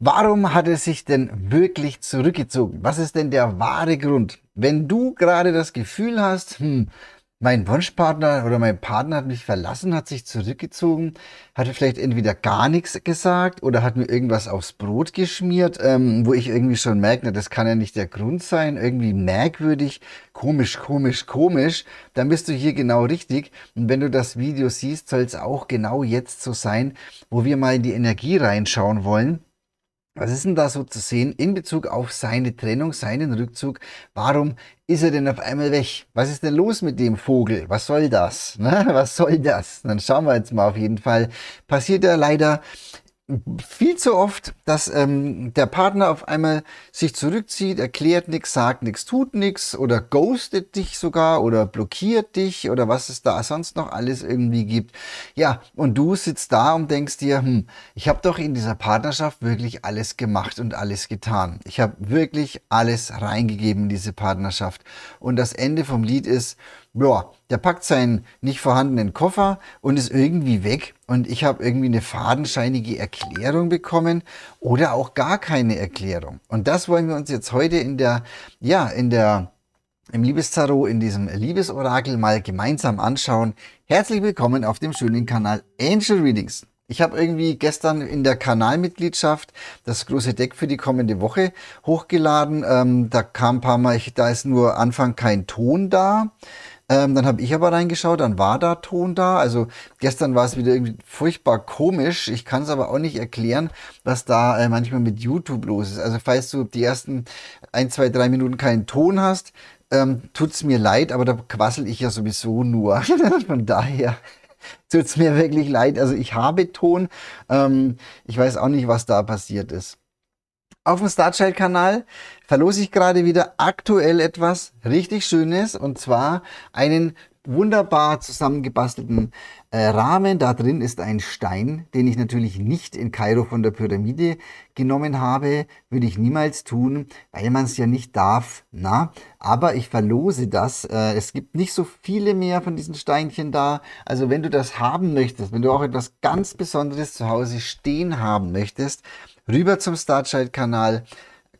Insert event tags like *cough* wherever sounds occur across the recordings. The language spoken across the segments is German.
Warum hat er sich denn wirklich zurückgezogen? Was ist denn der wahre Grund? Wenn du gerade das Gefühl hast, hm, mein Wunschpartner oder mein Partner hat mich verlassen, hat sich zurückgezogen, hat vielleicht entweder gar nichts gesagt oder hat mir irgendwas aufs Brot geschmiert, ähm, wo ich irgendwie schon merke, na, das kann ja nicht der Grund sein, irgendwie merkwürdig, komisch, komisch, komisch, dann bist du hier genau richtig. Und wenn du das Video siehst, soll es auch genau jetzt so sein, wo wir mal in die Energie reinschauen wollen was ist denn da so zu sehen in Bezug auf seine Trennung, seinen Rückzug? Warum ist er denn auf einmal weg? Was ist denn los mit dem Vogel? Was soll das? Ne? *laughs* Was soll das? Dann schauen wir jetzt mal auf jeden Fall. Passiert ja leider viel zu oft, dass ähm, der Partner auf einmal sich zurückzieht, erklärt nichts, sagt nichts, tut nichts oder ghostet dich sogar oder blockiert dich oder was es da sonst noch alles irgendwie gibt. Ja, und du sitzt da und denkst dir, hm, ich habe doch in dieser Partnerschaft wirklich alles gemacht und alles getan. Ich habe wirklich alles reingegeben in diese Partnerschaft. Und das Ende vom Lied ist, Boah, der packt seinen nicht vorhandenen Koffer und ist irgendwie weg. Und ich habe irgendwie eine fadenscheinige Erklärung bekommen oder auch gar keine Erklärung. Und das wollen wir uns jetzt heute in der, ja, in der, im Liebestarot, in diesem Liebesorakel mal gemeinsam anschauen. Herzlich willkommen auf dem schönen Kanal Angel Readings. Ich habe irgendwie gestern in der Kanalmitgliedschaft das große Deck für die kommende Woche hochgeladen. Ähm, da kam ein paar Mal, ich, da ist nur Anfang kein Ton da. Ähm, dann habe ich aber reingeschaut, dann war da Ton da. Also gestern war es wieder irgendwie furchtbar komisch. Ich kann es aber auch nicht erklären, was da äh, manchmal mit YouTube los ist. Also falls du die ersten ein, zwei, drei Minuten keinen Ton hast, ähm, tut's mir leid, aber da quassel ich ja sowieso nur. *laughs* Von daher tut's mir wirklich leid. Also ich habe Ton. Ähm, ich weiß auch nicht, was da passiert ist auf dem Starchild-Kanal verlose ich gerade wieder aktuell etwas richtig Schönes und zwar einen wunderbar zusammengebastelten äh, Rahmen. Da drin ist ein Stein, den ich natürlich nicht in Kairo von der Pyramide genommen habe. Würde ich niemals tun, weil man es ja nicht darf. Na, aber ich verlose das. Äh, es gibt nicht so viele mehr von diesen Steinchen da. Also wenn du das haben möchtest, wenn du auch etwas ganz Besonderes zu Hause stehen haben möchtest, rüber zum Startscheid-Kanal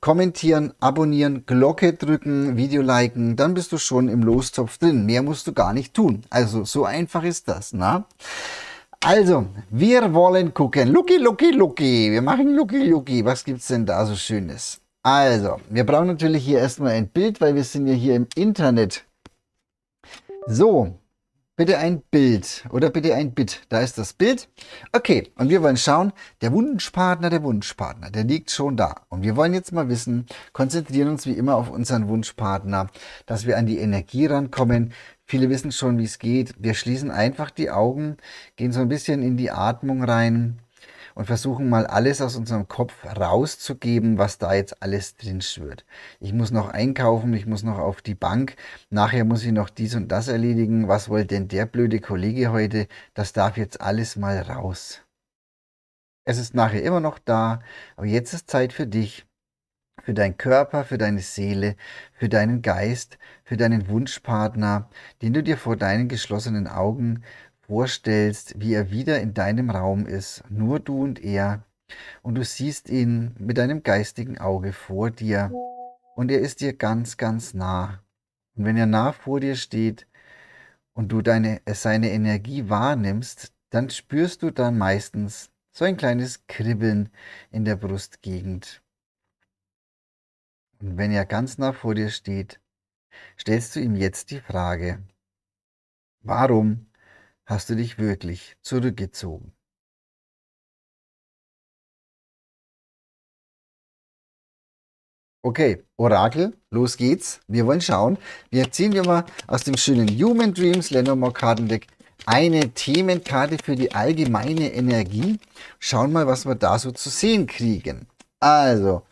kommentieren, abonnieren, Glocke drücken, Video liken, dann bist du schon im Lostopf drin. Mehr musst du gar nicht tun. Also so einfach ist das, na? Also, wir wollen gucken. Lucky, Lucky, Lucky. Wir machen Lucky, Lucky. Was gibt's denn da so Schönes? Also, wir brauchen natürlich hier erstmal ein Bild, weil wir sind ja hier im Internet. So, Bitte ein Bild oder bitte ein Bit. Da ist das Bild. Okay, und wir wollen schauen, der Wunschpartner, der Wunschpartner, der liegt schon da. Und wir wollen jetzt mal wissen, konzentrieren uns wie immer auf unseren Wunschpartner, dass wir an die Energie rankommen. Viele wissen schon, wie es geht. Wir schließen einfach die Augen, gehen so ein bisschen in die Atmung rein und versuchen mal alles aus unserem Kopf rauszugeben, was da jetzt alles drin schwirrt. Ich muss noch einkaufen, ich muss noch auf die Bank, nachher muss ich noch dies und das erledigen, was wollte denn der blöde Kollege heute, das darf jetzt alles mal raus. Es ist nachher immer noch da, aber jetzt ist Zeit für dich, für deinen Körper, für deine Seele, für deinen Geist, für deinen Wunschpartner, den du dir vor deinen geschlossenen Augen vorstellst, wie er wieder in deinem Raum ist, nur du und er, und du siehst ihn mit deinem geistigen Auge vor dir, und er ist dir ganz, ganz nah. Und wenn er nah vor dir steht und du deine, seine Energie wahrnimmst, dann spürst du dann meistens so ein kleines Kribbeln in der Brustgegend. Und wenn er ganz nah vor dir steht, stellst du ihm jetzt die Frage, warum Hast du dich wirklich zurückgezogen? Okay, Orakel, los geht's. Wir wollen schauen. Wir ziehen wir mal aus dem schönen Human Dreams Lenormand Kartendeck eine Themenkarte für die allgemeine Energie. Schauen mal, was wir da so zu sehen kriegen. Also,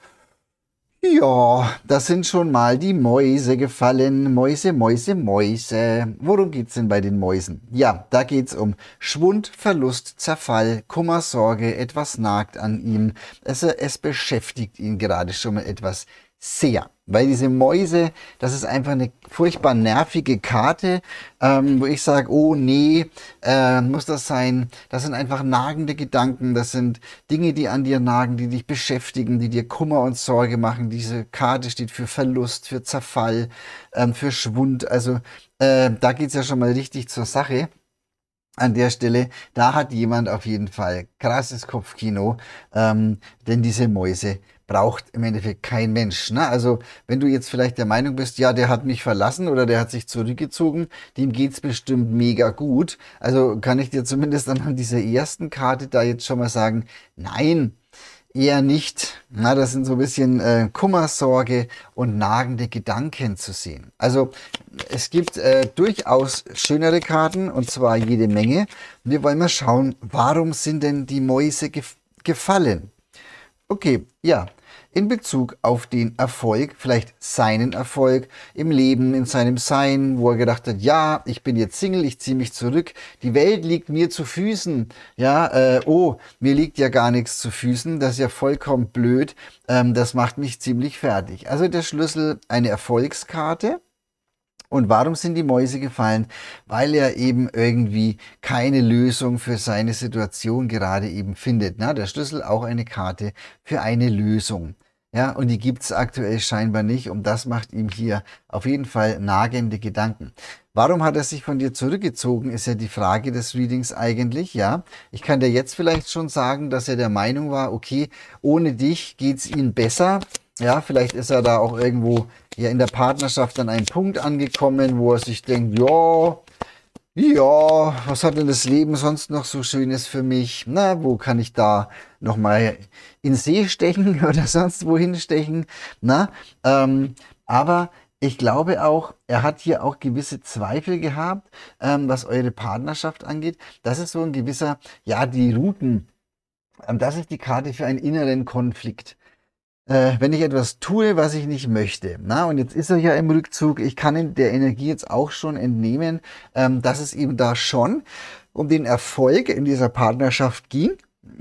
ja, das sind schon mal die Mäuse gefallen. Mäuse, Mäuse, Mäuse. Worum geht's denn bei den Mäusen? Ja, da geht's um Schwund, Verlust, Zerfall, Kummer, Sorge, etwas nagt an ihm. Also es beschäftigt ihn gerade schon mal etwas sehr. Weil diese Mäuse, das ist einfach eine furchtbar nervige Karte, ähm, wo ich sage, oh nee, äh, muss das sein? Das sind einfach nagende Gedanken, das sind Dinge, die an dir nagen, die dich beschäftigen, die dir Kummer und Sorge machen. Diese Karte steht für Verlust, für Zerfall, ähm, für Schwund. Also äh, da geht's ja schon mal richtig zur Sache an der Stelle, da hat jemand auf jeden Fall krasses Kopfkino, ähm, denn diese Mäuse braucht im Endeffekt kein Mensch. Ne? Also wenn du jetzt vielleicht der Meinung bist, ja, der hat mich verlassen oder der hat sich zurückgezogen, dem geht's bestimmt mega gut. Also kann ich dir zumindest anhand dieser ersten Karte da jetzt schon mal sagen, nein, eher nicht. Na, das sind so ein bisschen äh, Kummersorge und nagende Gedanken zu sehen. Also es gibt äh, durchaus schönere Karten und zwar jede Menge. Wir wollen mal schauen, warum sind denn die Mäuse gefallen? Okay, ja. In Bezug auf den Erfolg, vielleicht seinen Erfolg im Leben, in seinem Sein, wo er gedacht hat, ja, ich bin jetzt Single, ich ziehe mich zurück, die Welt liegt mir zu Füßen. Ja, äh, oh, mir liegt ja gar nichts zu Füßen, das ist ja vollkommen blöd, ähm, das macht mich ziemlich fertig. Also der Schlüssel, eine Erfolgskarte und warum sind die Mäuse gefallen? Weil er eben irgendwie keine Lösung für seine Situation gerade eben findet. Na, der Schlüssel auch eine Karte für eine Lösung. Ja, und die gibt's aktuell scheinbar nicht. Und das macht ihm hier auf jeden Fall nagende Gedanken. Warum hat er sich von dir zurückgezogen, ist ja die Frage des Readings eigentlich, ja. Ich kann dir jetzt vielleicht schon sagen, dass er der Meinung war, okay, ohne dich geht's ihm besser. Ja, vielleicht ist er da auch irgendwo ja in der Partnerschaft an einen Punkt angekommen, wo er sich denkt, ja, ja, was hat denn das Leben sonst noch so Schönes für mich? Na, wo kann ich da nochmal in See stechen *laughs* oder sonst wohin stechen? Na, ähm, aber ich glaube auch, er hat hier auch gewisse Zweifel gehabt, ähm, was eure Partnerschaft angeht. Das ist so ein gewisser, ja, die Routen. Ähm, das ist die Karte für einen inneren Konflikt äh, wenn ich etwas tue, was ich nicht möchte. Na, und jetzt ist er ja im Rückzug. Ich kann der Energie jetzt auch schon entnehmen, ähm, dass es ihm da schon um den Erfolg in dieser Partnerschaft ging.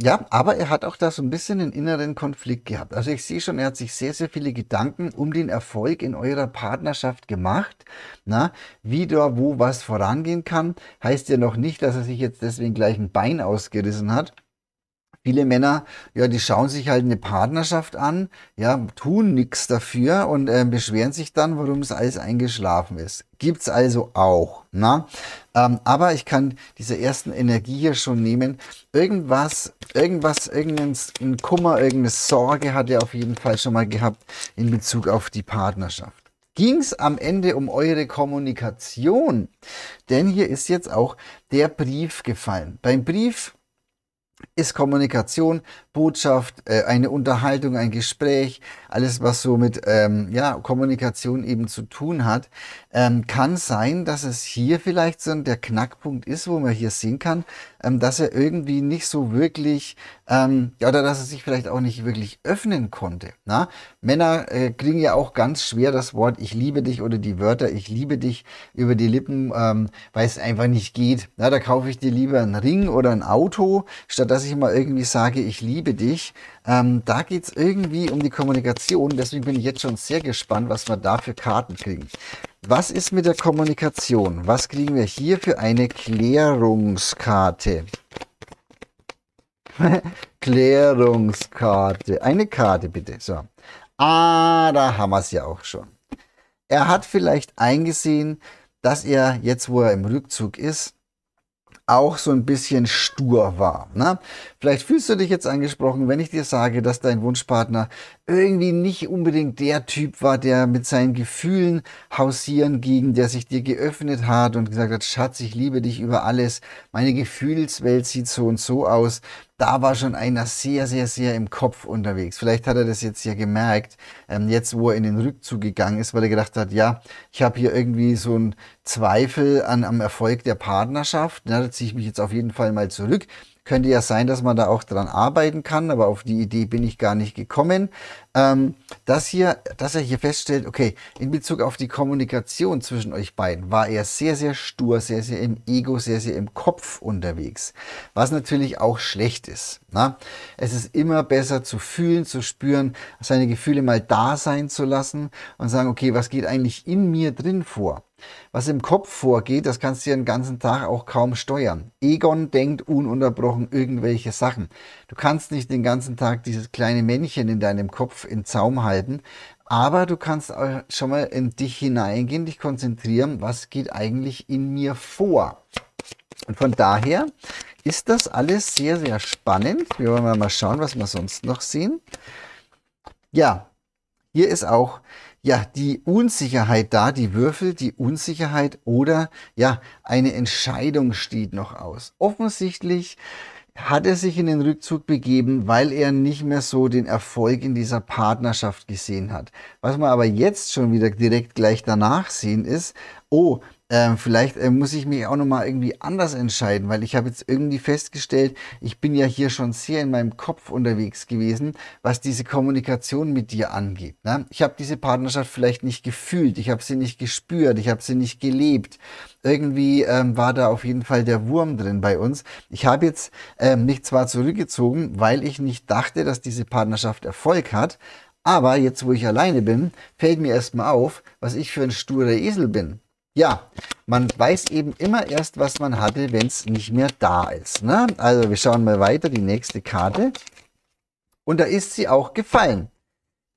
Ja, aber er hat auch da so ein bisschen einen inneren Konflikt gehabt. Also ich sehe schon, er hat sich sehr, sehr viele Gedanken um den Erfolg in eurer Partnerschaft gemacht. Na, wie da wo was vorangehen kann, heißt ja noch nicht, dass er sich jetzt deswegen gleich ein Bein ausgerissen hat viele Männer, ja, die schauen sich halt eine Partnerschaft an, ja, tun nichts dafür und äh, beschweren sich dann, warum es alles eingeschlafen ist. Gibt's also auch. Na? Ähm, aber ich kann diese ersten Energie hier schon nehmen. Irgendwas, irgendwas, irgendein Kummer, irgendeine Sorge hat er auf jeden Fall schon mal gehabt in Bezug auf die Partnerschaft ging es am Ende um eure Kommunikation. Denn hier ist jetzt auch der Brief gefallen. Beim Brief ist Kommunikation, Botschaft, äh, eine Unterhaltung, ein Gespräch, alles was so mit ähm, ja, Kommunikation eben zu tun hat, ähm, kann sein, dass es hier vielleicht so der Knackpunkt ist, wo man hier sehen kann, ähm, dass er irgendwie nicht so wirklich, ähm, oder dass er sich vielleicht auch nicht wirklich öffnen konnte. Na? Männer äh, klingen ja auch ganz schwer das Wort ich liebe dich oder die Wörter ich liebe dich über die Lippen, ähm, weil es einfach nicht geht. Na, da kaufe ich dir lieber einen Ring oder ein Auto, statt dass ich mal irgendwie sage, ich liebe dich. Ähm, da geht's irgendwie um die Kommunikation. Deswegen bin ich jetzt schon sehr gespannt, was wir da für Karten kriegen. Was ist mit der Kommunikation? Was kriegen wir hier für eine Klärungskarte? *laughs* Klärungskarte. Eine Karte bitte. So. Ah, da haben wir es ja auch schon. Er hat vielleicht eingesehen, dass er jetzt, wo er im Rückzug ist, auch so ein bisschen stur war. Ne? Vielleicht fühlst du dich jetzt angesprochen, wenn ich dir sage, dass dein Wunschpartner irgendwie nicht unbedingt der Typ war, der mit seinen Gefühlen hausieren ging, der sich dir geöffnet hat und gesagt hat, Schatz, ich liebe dich über alles, meine Gefühlswelt sieht so und so aus da war schon einer sehr, sehr, sehr im Kopf unterwegs. Vielleicht hat er das jetzt ja gemerkt, ähm, jetzt wo er in den Rückzug gegangen ist, weil er gedacht hat, ja, ich habe hier irgendwie so einen Zweifel an, am Erfolg der Partnerschaft. Ja, da ziehe ich mich jetzt auf jeden Fall mal zurück. Könnte ja sein, dass man da auch dran arbeiten kann, aber auf die Idee bin ich gar nicht gekommen. Ähm, dass, hier, dass er hier feststellt, okay, in Bezug auf die Kommunikation zwischen euch beiden war er sehr, sehr stur, sehr, sehr im Ego, sehr, sehr im Kopf unterwegs. Was natürlich auch schlecht ist. Na? Ne? Es ist immer besser zu fühlen, zu spüren, seine Gefühle mal da sein zu lassen und sagen, okay, was geht eigentlich in mir drin vor? Was im Kopf vorgeht, das kannst du ja den ganzen Tag auch kaum steuern. Egon denkt ununterbrochen irgendwelche Sachen. Du kannst nicht den ganzen Tag dieses kleine Männchen in deinem Kopf in Zaum halten, aber du kannst auch schon mal in dich hineingehen, dich konzentrieren, was geht eigentlich in mir vor. Und von daher ist das alles sehr, sehr spannend. Wir wollen mal schauen, was wir sonst noch sehen. Ja, hier ist auch ja, die Unsicherheit da, die Würfel, die Unsicherheit oder ja, eine Entscheidung steht noch aus. Offensichtlich hat er sich in den Rückzug begeben, weil er nicht mehr so den Erfolg in dieser Partnerschaft gesehen hat. Was wir aber jetzt schon wieder direkt gleich danach sehen ist, oh, ähm, vielleicht äh, muss ich mich auch nochmal irgendwie anders entscheiden, weil ich habe jetzt irgendwie festgestellt, ich bin ja hier schon sehr in meinem Kopf unterwegs gewesen, was diese Kommunikation mit dir angeht. Ne? Ich habe diese Partnerschaft vielleicht nicht gefühlt, ich habe sie nicht gespürt, ich habe sie nicht gelebt. Irgendwie ähm, war da auf jeden Fall der Wurm drin bei uns. Ich habe jetzt ähm, mich zwar zurückgezogen, weil ich nicht dachte, dass diese Partnerschaft Erfolg hat, aber jetzt, wo ich alleine bin, fällt mir erstmal auf, was ich für ein sturer Esel bin ja, man weiß eben immer erst, was man hatte, wenn es nicht mehr da ist. Ne? Also wir schauen mal weiter, die nächste Karte. Und da ist sie auch gefallen.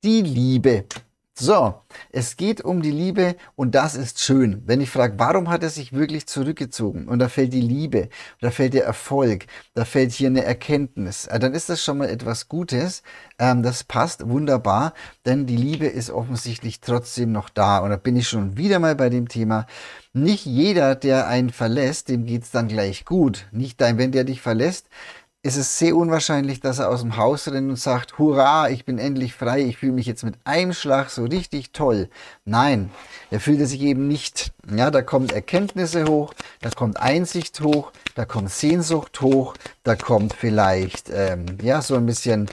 Die Liebe. So, es geht um die Liebe und das ist schön. Wenn ich frage, warum hat er sich wirklich zurückgezogen? Und da fällt die Liebe, da fällt der Erfolg, da fällt hier eine Erkenntnis. Dann ist das schon mal etwas Gutes. Ähm, das passt wunderbar, denn die Liebe ist offensichtlich trotzdem noch da. Und da bin ich schon wieder mal bei dem Thema. Nicht jeder, der einen verlässt, dem geht's dann gleich gut. Nicht dein, wenn der dich verlässt, ist es sehr unwahrscheinlich, dass er aus dem Haus rennt und sagt, hurra, ich bin endlich frei, ich fühle mich jetzt mit einem Schlag so richtig toll. Nein, er fühlte sich eben nicht. Ja, da kommt Erkenntnisse hoch, da kommt Einsicht hoch, da kommt Sehnsucht hoch, da kommt vielleicht, ähm, ja, so ein bisschen,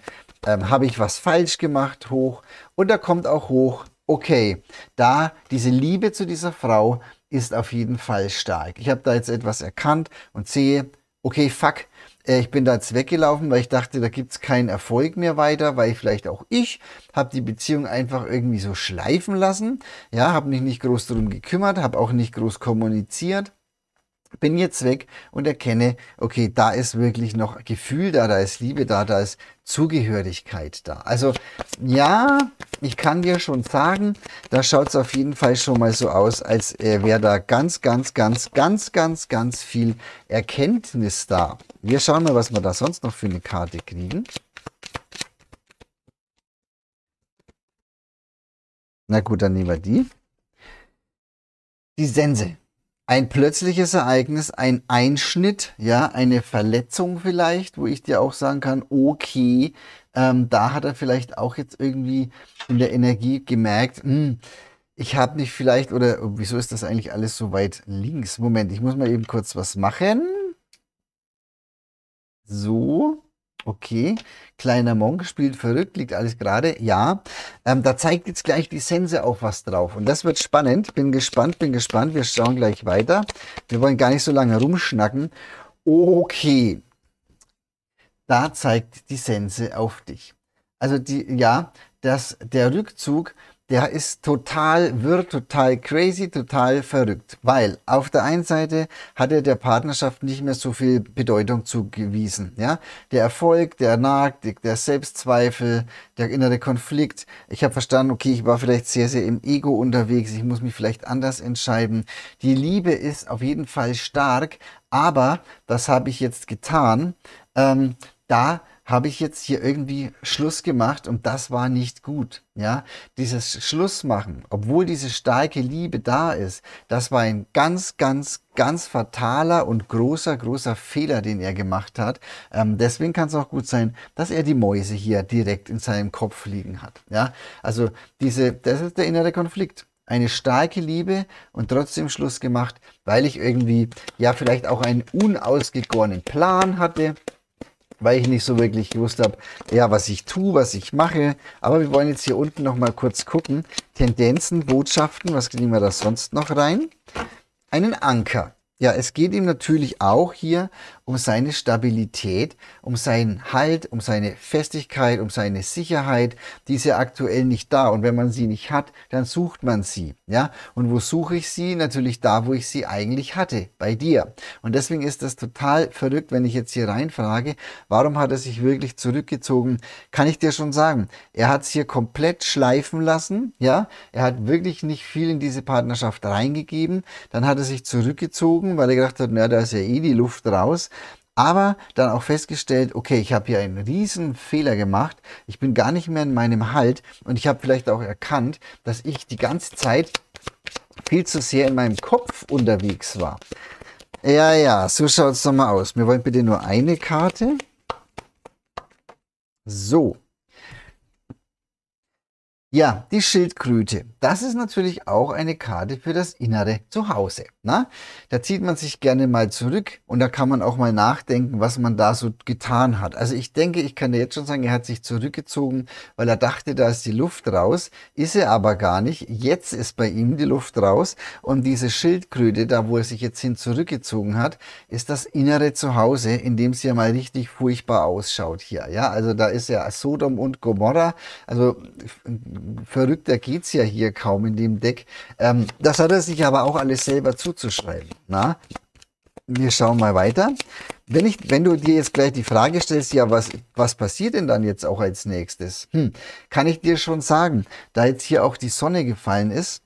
ähm, habe ich was falsch gemacht hoch und da kommt auch hoch, okay, da diese Liebe zu dieser Frau ist auf jeden Fall stark. Ich habe da jetzt etwas erkannt und sehe, okay, fuck, äh, ich bin da jetzt weggelaufen, weil ich dachte, da gibt's keinen Erfolg mehr weiter, weil vielleicht auch ich habe die Beziehung einfach irgendwie so schleifen lassen. Ja, habe mich nicht groß drum gekümmert, habe auch nicht groß kommuniziert bin jetzt weg und erkenne, okay, da ist wirklich noch Gefühl da, da ist Liebe da, da ist Zugehörigkeit da. Also ja, ich kann dir schon sagen, da schaut es auf jeden Fall schon mal so aus, als äh, wäre da ganz, ganz, ganz, ganz, ganz, ganz viel Erkenntnis da. Wir schauen mal, was wir da sonst noch für eine Karte kriegen. Na gut, dann nehmen wir die. Die Sense ein plötzliches Ereignis, ein Einschnitt, ja, eine Verletzung vielleicht, wo ich dir auch sagen kann, okay, ähm, da hat er vielleicht auch jetzt irgendwie in der Energie gemerkt, mh, hm, ich habe nicht vielleicht, oder wieso ist das eigentlich alles so weit links? Moment, ich muss mal eben kurz was machen. So. Okay, kleiner Monk spielt verrückt, liegt alles gerade. Ja, ähm, da zeigt jetzt gleich die Sense auch was drauf. Und das wird spannend. Bin gespannt, bin gespannt. Wir schauen gleich weiter. Wir wollen gar nicht so lange rumschnacken. Okay, da zeigt die Sense auf dich. Also die, ja, dass der Rückzug der ist total wirr, total crazy, total verrückt. Weil auf der einen Seite hat er der Partnerschaft nicht mehr so viel Bedeutung zugewiesen. Ja? Der Erfolg, der Nag, der Selbstzweifel, der innere Konflikt. Ich habe verstanden, okay, ich war vielleicht sehr, sehr im Ego unterwegs. Ich muss mich vielleicht anders entscheiden. Die Liebe ist auf jeden Fall stark. Aber, das habe ich jetzt getan, ähm, da habe ich jetzt hier irgendwie Schluss gemacht und das war nicht gut. Ja, dieses Schlussmachen, obwohl diese starke Liebe da ist, das war ein ganz, ganz, ganz fataler und großer, großer Fehler, den er gemacht hat. Ähm, deswegen kann es auch gut sein, dass er die Mäuse hier direkt in seinem Kopf liegen hat. Ja, also diese, das ist der innere Konflikt eine starke Liebe und trotzdem Schluss gemacht, weil ich irgendwie ja vielleicht auch einen unausgegorenen Plan hatte weil ich nicht so wirklich gewusst habe, ja, was ich tue, was ich mache. Aber wir wollen jetzt hier unten nochmal kurz gucken. Tendenzen, Botschaften, was kriegen wir da sonst noch rein? Einen Anker. Ja, es geht ihm natürlich auch hier um seine Stabilität, um seinen Halt, um seine Festigkeit, um seine Sicherheit, die ist ja aktuell nicht da. Und wenn man sie nicht hat, dann sucht man sie. Ja? Und wo suche ich sie? Natürlich da, wo ich sie eigentlich hatte, bei dir. Und deswegen ist das total verrückt, wenn ich jetzt hier reinfrage, warum hat er sich wirklich zurückgezogen? Kann ich dir schon sagen. Er hat es hier komplett schleifen lassen. Ja? Er hat wirklich nicht viel in diese Partnerschaft reingegeben. Dann hat er sich zurückgezogen, weil er gedacht hat, na, da ist ja eh die Luft raus aber dann auch festgestellt, okay, ich habe hier einen riesen Fehler gemacht, ich bin gar nicht mehr in meinem Halt und ich habe vielleicht auch erkannt, dass ich die ganze Zeit viel zu sehr in meinem Kopf unterwegs war. Ja, ja, so schaut es nochmal aus. Wir wollen bitte nur eine Karte. So. Ja, die Schildkröte. Das ist natürlich auch eine Karte für das innere Zuhause. Na? Da zieht man sich gerne mal zurück und da kann man auch mal nachdenken, was man da so getan hat. Also ich denke, ich kann dir jetzt schon sagen, er hat sich zurückgezogen, weil er dachte, da ist die Luft raus, ist er aber gar nicht. Jetzt ist bei ihm die Luft raus und diese Schildkröte, da wo er sich jetzt hin zurückgezogen hat, ist das innere Zuhause, in dem es ja mal richtig furchtbar ausschaut hier. Ja, also da ist ja Sodom und Gomorra. Also verrückter geht's ja hier kaum in dem Deck. Ähm, das hat er sich aber auch alles selber zu zuzuschreiben. Na, wir schauen mal weiter. Wenn, ich, wenn du dir jetzt gleich die Frage stellst, ja, was, was passiert denn dann jetzt auch als nächstes? Hm, kann ich dir schon sagen, da jetzt hier auch die Sonne gefallen ist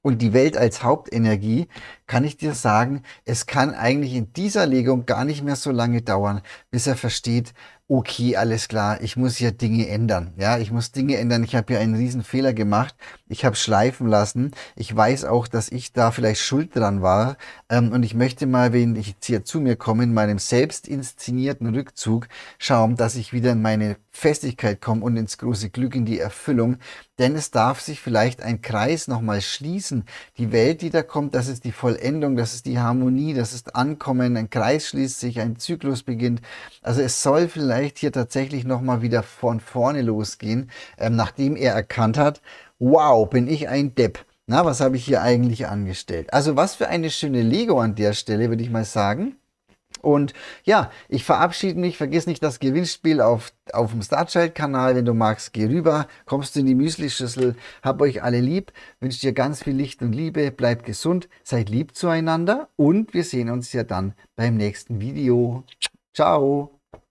und die Welt als Hauptenergie, kann ich dir sagen, es kann eigentlich in dieser Legung gar nicht mehr so lange dauern, bis er versteht, okay, alles klar, ich muss hier Dinge ändern. Ja, ich muss Dinge ändern, ich habe hier einen riesen Fehler gemacht ich habe schleifen lassen. Ich weiß auch, dass ich da vielleicht schuld dran war. Ähm, und ich möchte mal, wenn ich jetzt hier zu mir komme, in meinem selbst inszenierten Rückzug schauen, dass ich wieder in meine Festigkeit komme und ins große Glück, in die Erfüllung. Denn es darf sich vielleicht ein Kreis nochmal schließen. Die Welt, die da kommt, das ist die Vollendung, das ist die Harmonie, das ist Ankommen. Ein Kreis schließt sich, ein Zyklus beginnt. Also es soll vielleicht hier tatsächlich nochmal wieder von vorne losgehen, ähm, nachdem er erkannt hat, wow, bin ich ein Depp. Na, was habe ich hier eigentlich angestellt? Also was für eine schöne Lego an der Stelle, würde ich mal sagen. Und ja, ich verabschiede mich. Vergiss nicht das Gewinnspiel auf, auf dem Starchild-Kanal. Wenn du magst, geh rüber. Kommst du in die Müsli-Schüssel. Hab euch alle lieb. Wünsche dir ganz viel Licht und Liebe. Bleibt gesund. Seid lieb zueinander. Und wir sehen uns ja dann beim nächsten Video. Ciao.